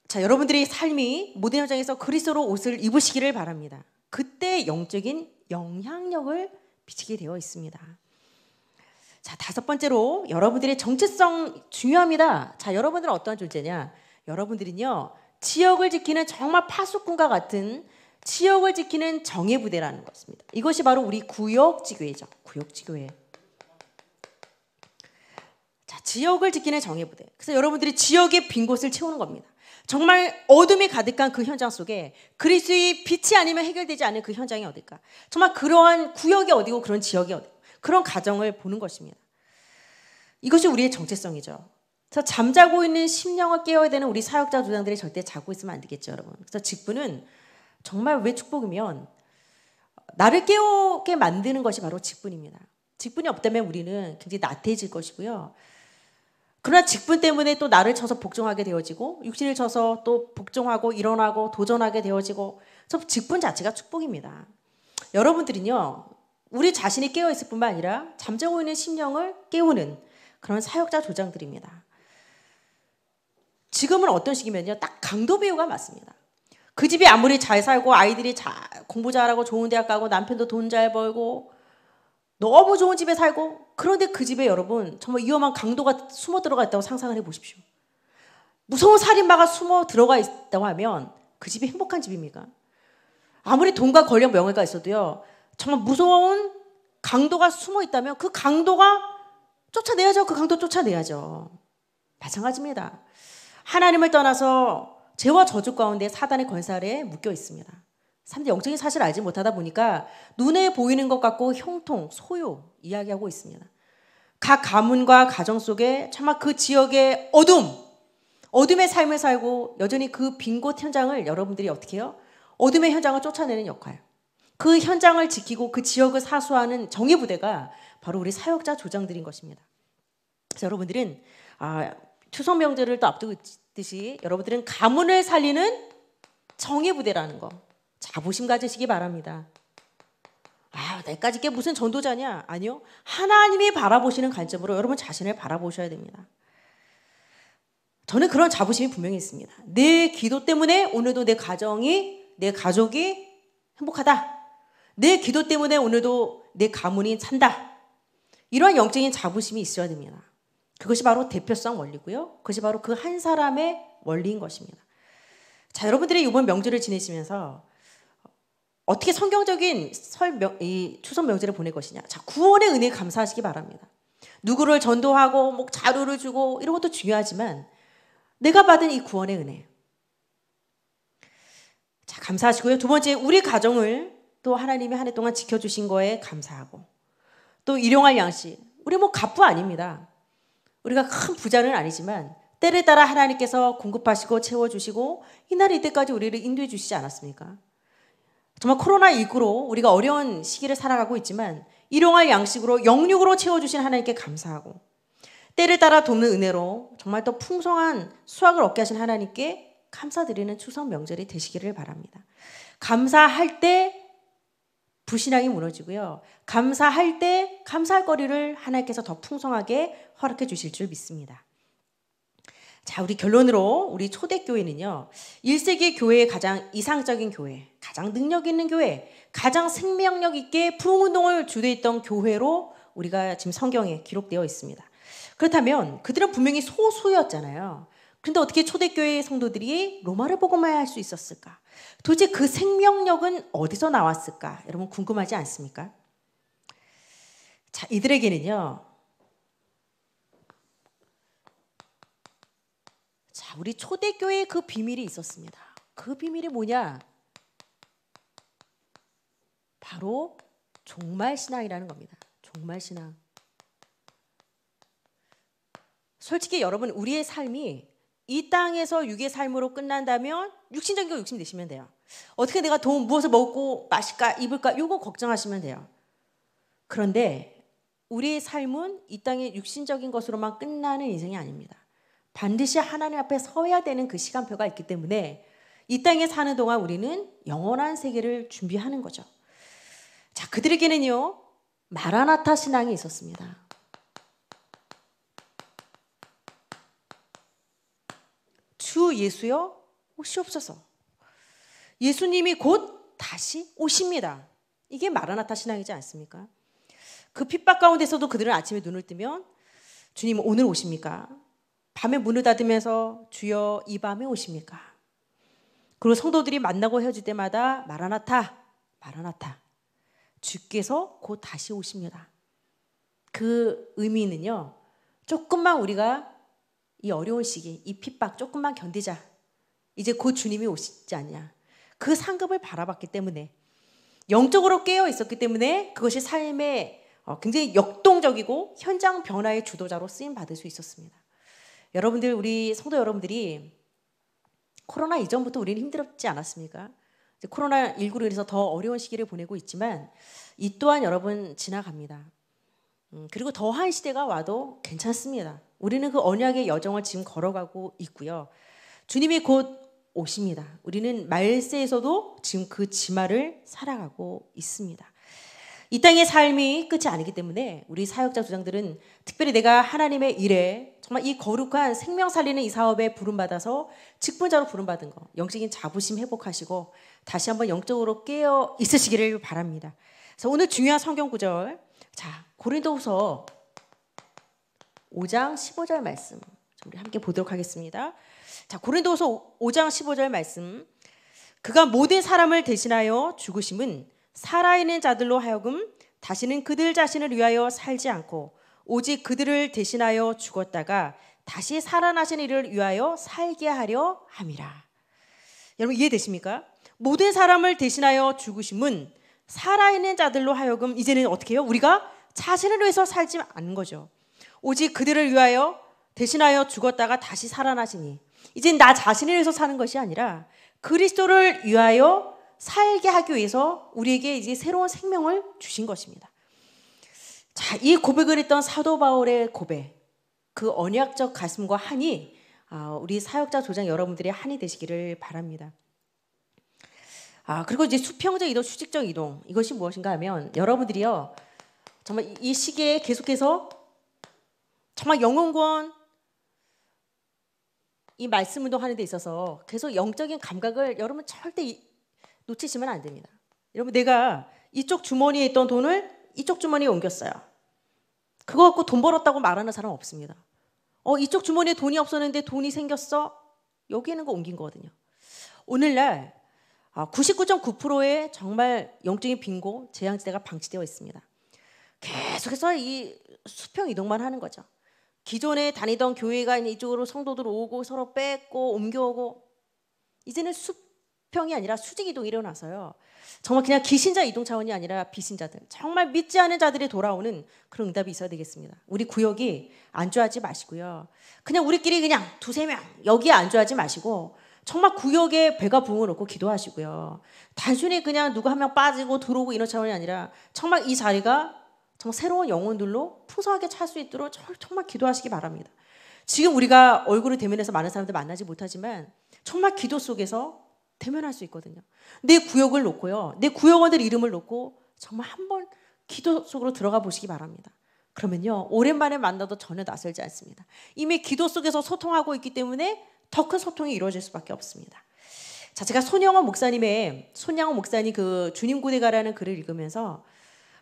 자, 여러분들이 삶이 모든 현장에서 그리스도로 옷을 입으시기를 바랍니다. 그때 영적인 영향력을 비치게 되어 있습니다. 자, 다섯 번째로 여러분들의 정체성 중요합니다. 자, 여러분들은 어떠한 존재냐? 여러분들은요, 지역을 지키는 정말 파수꾼과 같은 지역을 지키는 정예부대라는 것입니다. 이것이 바로 우리 구역지교회죠. 구역지교회. 자, 지역을 지키는 정예부대. 그래서 여러분들이 지역의 빈 곳을 채우는 겁니다. 정말 어둠이 가득한 그 현장 속에 그리스의 빛이 아니면 해결되지 않은 그 현장이 어딜까? 정말 그러한 구역이 어디고 그런 지역이 어디 그런 가정을 보는 것입니다. 이것이 우리의 정체성이죠. 그래서 잠자고 있는 심령을 깨워야 되는 우리 사역자 조장들이 절대 자고 있으면 안 되겠죠, 여러분. 그래서 직분은 정말 왜 축복이면 나를 깨우게 만드는 것이 바로 직분입니다. 직분이 없다면 우리는 굉장히 나태해질 것이고요. 그러나 직분 때문에 또 나를 쳐서 복종하게 되어지고 육신을 쳐서 또 복종하고 일어나고 도전하게 되어지고 저 직분 자체가 축복입니다. 여러분들은요 우리 자신이 깨어 있을 뿐만 아니라 잠자고 있는 심령을 깨우는 그런 사역자 조장들입니다. 지금은 어떤 식이면요 딱 강도 배우가 맞습니다. 그 집이 아무리 잘 살고 아이들이 자, 공부 잘하고 좋은 대학 가고 남편도 돈 잘 벌고 너무 좋은 집에 살고 그런데 그 집에 여러분 정말 위험한 강도가 숨어 들어가 있다고 상상을 해보십시오. 무서운 살인마가 숨어 들어가 있다고 하면 그 집이 행복한 집입니까? 아무리 돈과 권력 명예가 있어도요 정말 무서운 강도가 숨어 있다면 그 강도가 쫓아내야죠. 그 강도 쫓아내야죠. 마찬가지입니다. 하나님을 떠나서 죄와 저주 가운데 사단의 권세 에 묶여 있습니다. 사람들이 영적인 사실을 알지 못하다 보니까 눈에 보이는 것 같고 형통, 소요 이야기하고 있습니다. 각 가문과 가정 속에 차마 그 지역의 어둠, 어둠의 삶을 살고 여전히 그 빈 곳 현장을 여러분들이 어떻게 해요? 어둠의 현장을 쫓아내는 역할. 그 현장을 지키고 그 지역을 사수하는 정예부대가 바로 우리 사역자 조장들인 것입니다. 그래서 여러분들은 아, 추석 명절을 또 앞두고 있듯이 여러분들은 가문을 살리는 정예부대라는 거 자부심 가지시기 바랍니다. 아, 내까지 게 무슨 전도자냐? 아니요. 하나님이 바라보시는 관점으로 여러분 자신을 바라보셔야 됩니다. 저는 그런 자부심이 분명히 있습니다. 내 기도 때문에 오늘도 내 가정이, 내 가족이 행복하다. 내 기도 때문에 오늘도 내 가문이 찬다. 이러한 영적인 자부심이 있어야 됩니다. 그것이 바로 대표성 원리고요. 그것이 바로 그 한 사람의 원리인 것입니다. 자, 여러분들이 이번 명절을 지내시면서 어떻게 성경적인 설이 추석 명절을 보낼 것이냐. 자, 구원의 은혜 감사하시기 바랍니다. 누구를 전도하고 뭐 자루를 주고 이런 것도 중요하지만 내가 받은 이 구원의 은혜. 자, 감사하시고요. 두 번째, 우리 가정을 또 하나님이 한 해 동안 지켜주신 거에 감사하고 또 일용할 양식. 우리 뭐 갑부 아닙니다. 우리가 큰 부자는 아니지만 때를 따라 하나님께서 공급하시고 채워주시고 이날 이때까지 우리를 인도해 주시지 않았습니까? 정말 코로나 이후로 우리가 어려운 시기를 살아가고 있지만 일용할 양식으로 영육으로 채워주신 하나님께 감사하고 때를 따라 돕는 은혜로 정말 더 풍성한 수확을 얻게 하신 하나님께 감사드리는 추석 명절이 되시기를 바랍니다. 감사할 때 불신앙이 무너지고요. 감사할 때 감사할 거리를 하나님께서 더 풍성하게 허락해 주실 줄 믿습니다. 자, 우리 결론으로 우리 초대교회는요, 1세기 교회의 가장 이상적인 교회, 가장 능력 있는 교회, 가장 생명력 있게 부흥운동을 주도했던 교회로 우리가 지금 성경에 기록되어 있습니다. 그렇다면 그들은 분명히 소수였잖아요. 그런데 어떻게 초대교회의 성도들이 로마를 보고만 할 수 있었을까? 도대체 그 생명력은 어디서 나왔을까? 여러분 궁금하지 않습니까? 자, 이들에게는요, 자, 아, 우리 초대교회의그 비밀이 있었습니다. 그 비밀이 뭐냐? 바로 종말 신앙이라는 겁니다. 종말 신앙. 솔직히 여러분 우리의 삶이 이 땅에서 육의 삶으로 끝난다면 육신적인 거 육신 내시면 돼요. 어떻게 내가 돈 무엇을 먹고 마실까 입을까 이거 걱정하시면 돼요. 그런데 우리의 삶은 이 땅의 육신적인 것으로만 끝나는 인생이 아닙니다. 반드시 하나님 앞에 서야 되는 그 시간표가 있기 때문에 이 땅에 사는 동안 우리는 영원한 세계를 준비하는 거죠. 자, 그들에게는요, 마라나타 신앙이 있었습니다. 주 예수여 혹시없어서 예수님이 곧 다시 오십니다. 이게 마라나타 신앙이지 않습니까? 그 핍박 가운데서도 그들은 아침에 눈을 뜨면 주님 오늘 오십니까? 밤에 문을 닫으면서 주여 이 밤에 오십니까? 그리고 성도들이 만나고 헤어질 때마다 마라나타, 마라나타. 주께서 곧 다시 오십니다. 그 의미는요, 조금만 우리가 이 어려운 시기, 이 핍박 조금만 견디자. 이제 곧 주님이 오시지 않냐. 그 상급을 바라봤기 때문에, 영적으로 깨어 있었기 때문에 그것이 삶의 어, 굉장히 역동적이고 현장 변화의 주도자로 쓰임 받을 수 있었습니다. 여러분들 우리 성도 여러분들이 코로나 이전부터 우리는 힘들었지 않았습니까? 코로나 19로 인해서 더 어려운 시기를 보내고 있지만 이 또한 여러분 지나갑니다. 음, 그리고 더한 시대가 와도 괜찮습니다. 우리는 그 언약의 여정을 지금 걸어가고 있고요. 주님이 곧 오십니다. 우리는 말세에서도 지금 그 지마를 살아가고 있습니다. 이 땅의 삶이 끝이 아니기 때문에 우리 사역자 조장들은 특별히 내가 하나님의 일에 정말 이 거룩한 생명 살리는 이 사업에 부름받아서 직분자로 부름받은 거 영적인 자부심 회복하시고 다시 한번 영적으로 깨어 있으시기를 바랍니다. 그래서 오늘 중요한 성경 구절 자 고린도후서 5장 15절 말씀 우리 함께 보도록 하겠습니다. 자 고린도후서 5장 15절 말씀 그가 모든 사람을 대신하여 죽으심은 살아있는 자들로 하여금 다시는 그들 자신을 위하여 살지 않고 오직 그들을 대신하여 죽었다가 다시 살아나신 이를 위하여 살게 하려 함이라. 여러분 이해되십니까? 모든 사람을 대신하여 죽으심은 살아있는 자들로 하여금 이제는 어떻게 해요? 우리가 자신을 위해서 살지 않는 거죠. 오직 그들을 위하여 대신하여 죽었다가 다시 살아나시니 이젠 나 자신을 위해서 사는 것이 아니라 그리스도를 위하여 살게 하기 위해서 우리에게 이제 새로운 생명을 주신 것입니다. 자, 이 고백을 했던 사도 바울의 고백, 그 언약적 가슴과 한이 아, 우리 사역자 조장 여러분들의 한이 되시기를 바랍니다. 아, 그리고 이제 수평적 이동, 수직적 이동 이것이 무엇인가 하면 여러분들이요 정말 이 시기에 계속해서 정말 영혼권 이 말씀 운동하는 데 있어서 계속 영적인 감각을 여러분 절대 놓치시면 안 됩니다. 여러분 내가 이쪽 주머니에 있던 돈을 이쪽 주머니에 옮겼어요. 그거 갖고 돈 벌었다고 말하는 사람 없습니다. 어, 이쪽 주머니에 돈이 없었는데 돈이 생겼어. 여기 있는 거 옮긴 거거든요. 오늘날 99.9%의 아, 정말 영적인 빈고 재앙지대가 방치되어 있습니다. 계속해서 이 수평 이동만 하는 거죠. 기존에 다니던 교회가 이쪽으로 성도들 오고 서로 뺏고 옮겨오고 이제는 수, 수평이 아니라 수직 이동이 일어나서요. 정말 그냥 기신자 이동 차원이 아니라 비신자들, 정말 믿지 않은 자들이 돌아오는 그런 응답이 있어야 되겠습니다. 우리 구역이 안주하지 마시고요. 그냥 우리끼리 그냥 두세 명 여기에 안주하지 마시고 정말 구역에 배가 부어놓고 기도하시고요. 단순히 그냥 누구 한 명 빠지고 들어오고 이런 차원이 아니라 정말 이 자리가 정말 새로운 영혼들로 풍성하게 찰 수 있도록 정말 기도하시기 바랍니다. 지금 우리가 얼굴을 대면해서 많은 사람들 만나지 못하지만 정말 기도 속에서 대면할 수 있거든요. 내 구역을 놓고요. 내 구역원들 이름을 놓고 정말 한번 기도 속으로 들어가 보시기 바랍니다. 그러면요. 오랜만에 만나도 전혀 낯설지 않습니다. 이미 기도 속에서 소통하고 있기 때문에 더 큰 소통이 이루어질 수밖에 없습니다. 자, 제가 손영호 목사님의 손영호 목사님 그 주님 군대가라는 글을 읽으면서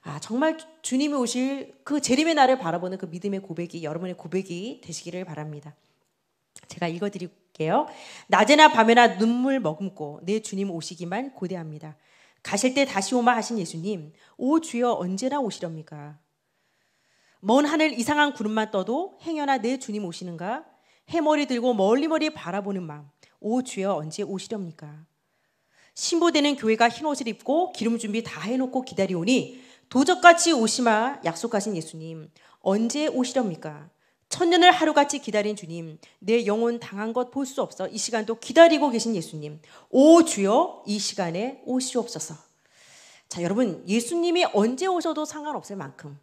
아, 정말 주님이 오실 그 재림의 날을 바라보는 그 믿음의 고백이 여러분의 고백이 되시기를 바랍니다. 제가 읽어드리고 읽을게요. 낮에나 밤에나 눈물 머금고 내 주님 오시기만 고대합니다. 가실 때 다시 오마 하신 예수님, 오 주여 언제나 오시렵니까? 먼 하늘 이상한 구름만 떠도 행여나 내 주님 오시는가? 해머리 들고 멀리 멀리 바라보는 마음, 오 주여 언제 오시렵니까? 신보되는 교회가 흰 옷을 입고 기름 준비 다 해놓고 기다리오니 도적같이 오시마 약속하신 예수님, 언제 오시렵니까? 천년을 하루같이 기다린 주님, 내 영혼 당한 것 볼 수 없어. 이 시간도 기다리고 계신 예수님. 오 주여, 이 시간에 오시옵소서. 자, 여러분, 예수님이 언제 오셔도 상관없을 만큼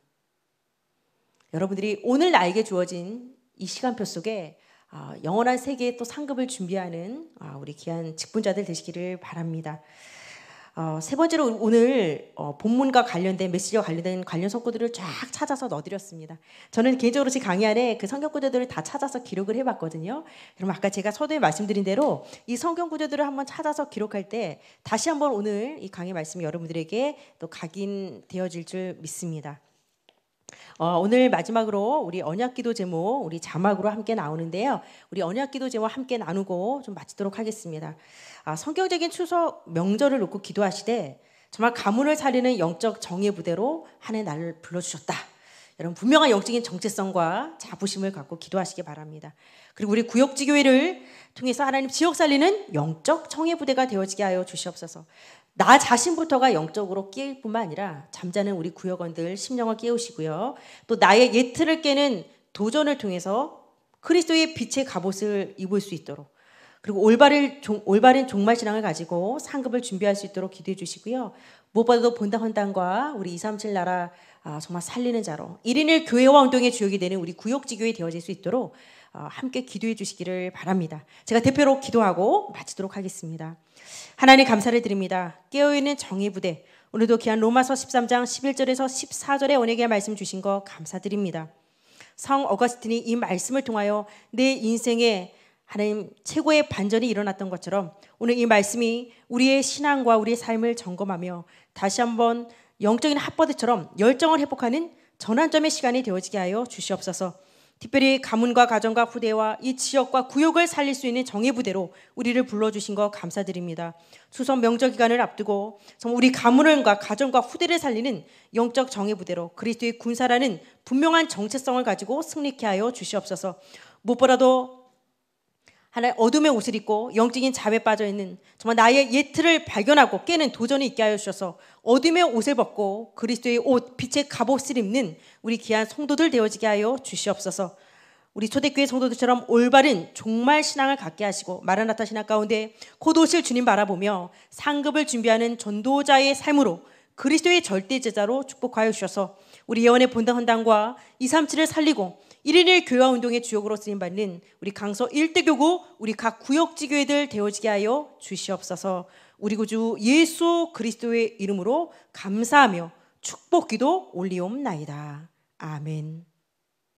여러분들이 오늘 나에게 주어진 이 시간표 속에 아, 영원한 세계에 또 상급을 준비하는 아, 우리 귀한 직분자들 되시기를 바랍니다. 어, 세 번째로 오늘 어, 본문과 관련된 메시지와 관련된 관련 성구들을 쫙 찾아서 넣어드렸습니다. 저는 개인적으로 제 강의 안에 그 성경 구조들을 다 찾아서 기록을 해봤거든요. 그럼 아까 제가 서두에 말씀드린 대로 이 성경 구조들을 한번 찾아서 기록할 때 다시 한번 오늘 이 강의 말씀이 여러분들에게 또 각인되어질 줄 믿습니다. 어, 오늘 마지막으로 우리 언약기도 제목 우리 자막으로 함께 나오는데요. 우리 언약기도 제목 함께 나누고 좀 마치도록 하겠습니다. 아, 성경적인 추석 명절을 놓고 기도하시되 정말 가문을 살리는 영적 정의 부대로 한 해날를 불러주셨다. 여러분 분명한 영적인 정체성과 자부심을 갖고 기도하시기 바랍니다. 그리고 우리 구역지 교회를 통해서 하나님 지역 살리는 영적 청해 부대가 되어지게 하여 주시옵소서. 나 자신부터가 영적으로 깨일 뿐만 아니라 잠자는 우리 구역원들 심령을 깨우시고요. 또 나의 예틀을 깨는 도전을 통해서 그리스도의 빛의 갑옷을 입을 수 있도록 그리고 올바른, 올바른 종말 신앙을 가지고 상급을 준비할 수 있도록 기도해 주시고요. 무엇보다도 본당 헌당과 우리 237 나라 아, 정말 살리는 자로 1인일 교회와 운동의 주역이 되는 우리 구역지교회 되어질 수 있도록 아, 함께 기도해 주시기를 바랍니다. 제가 대표로 기도하고 마치도록 하겠습니다. 하나님 감사를 드립니다. 깨어있는 정의 부대. 오늘도 귀한 로마서 13장 11절에서 14절의 언약의 말씀 주신 거 감사드립니다. 성 어거스틴이 이 말씀을 통하여 내 인생에 하나님 최고의 반전이 일어났던 것처럼 오늘 이 말씀이 우리의 신앙과 우리의 삶을 점검하며 다시 한번 영적인 핫버드처럼 열정을 회복하는 전환점의 시간이 되어지게 하여 주시옵소서. 특별히 가문과 가정과 후대와 이 지역과 구역을 살릴 수 있는 정예 부대로 우리를 불러주신 거 감사드립니다. 추석 명절 기간을 앞두고 정 우리 가문과 가정과 후대를 살리는 영적 정예 부대로 그리스도의 군사라는 분명한 정체성을 가지고 승리케 하여 주시옵소서. 무엇보다도 하나의 어둠의 옷을 입고 영적인 자외 빠져 있는 정말 나의 예틀을 발견하고 깨는 도전이 있게 하여 주셔서 어둠의 옷을 벗고 그리스도의 옷 빛의 갑옷을 입는 우리 귀한 성도들 되어지게 하여 주시옵소서. 우리 초대교회 성도들처럼 올바른 종말 신앙을 갖게 하시고 마라나타 신앙 가운데 코도실 주님 바라보며 상급을 준비하는 전도자의 삶으로 그리스도의 절대 제자로 축복하여 주셔서 우리 예원의 본당 헌당과 237을 살리고 1일1 교화 운동의 주역으로 쓰임받는 우리 강서 일대교구 우리 각 구역지교회들 되어지게 하여 주시옵소서 우리 구주 예수 그리스도의 이름으로 감사하며 축복기도 올리옵나이다. 아멘.